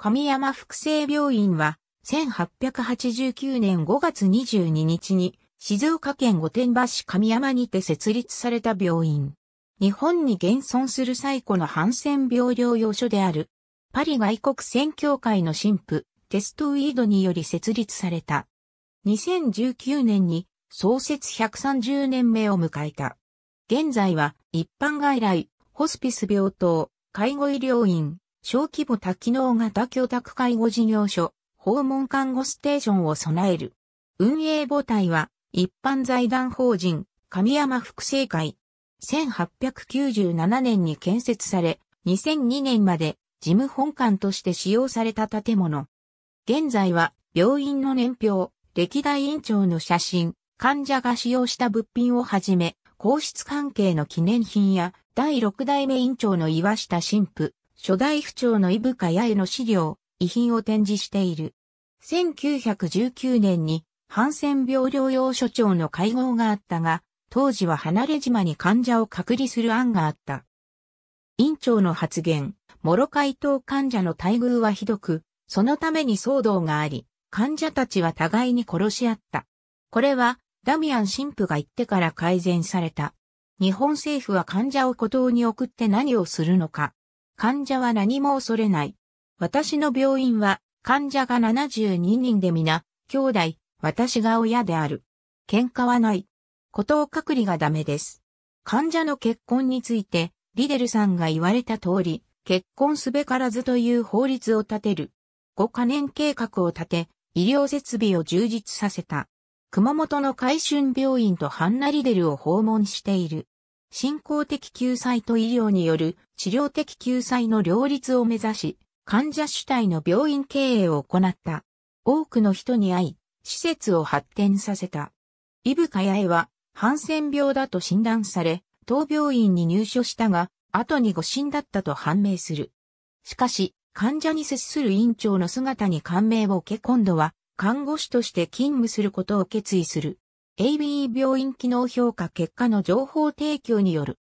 神山複生病院は、1889年5月22日に、静岡県御殿場市神山にて設立された病院。日本に現存する最古のハンセン病療養所である、パリ外国宣教会の神父、テストウィードにより設立された。2019年に創設130年目を迎えた。現在は一般外来、ホスピス病棟、介護医療院、小規模多機能型居宅介護事業所、訪問看護ステーションを備える。運営母体は、一般財団法人、神山複製会。1897年に建設され、2002年まで事務本館として使用された建物。現在は病院の年表、歴代院長の写真、患者が使用した物品をはじめ、皇室関係の記念品や第6代目院長の岩下神父、初代府長の伊深ヤエの資料、遺品を展示している。1919年に、ハンセン病療養所長の会合があったが、当時は離れ島に患者を隔離する案があった。院長の発言、諸海島患者の待遇はひどく、そのために騒動があり、患者たちは互いに殺し合った。これは、ダミアン神父が言ってから改善された。日本政府は患者を孤島に送って何をするのか。患者は何も恐れない。私の病院は患者が72人で皆、兄弟、私が親である。喧嘩はない。ことを隔離がダメです。患者の結婚について、リデルさんが言われた通り、結婚すべからずという法律を立てる。5カ年計画を立て、医療設備を充実させた。熊本の海春病院とハンナリデルを訪問している。信仰的救済と医療による治療的救済の両立を目指し、患者主体の病院経営を行った。多くの人に会い、施設を発展させた。イブカヤエは、ハンセン病だと診断され、当病院に入所したが、後に誤診だったと判明する。しかし、患者に接する院長の姿に感銘を受け今度は、看護師として勤務することを決意する。ABE 病院機能評価結果の情報提供による。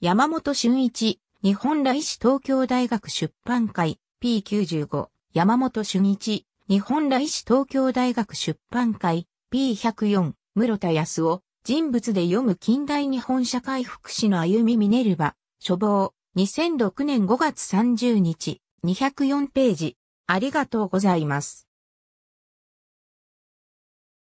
山本俊一、日本来市東京大学出版会 P95、山本俊一、日本来市東京大学出版会 P104、室田康夫、人物で読む近代日本社会福祉の歩みミネルバ、書房、2006年5月30日、204ページ。ありがとうございます。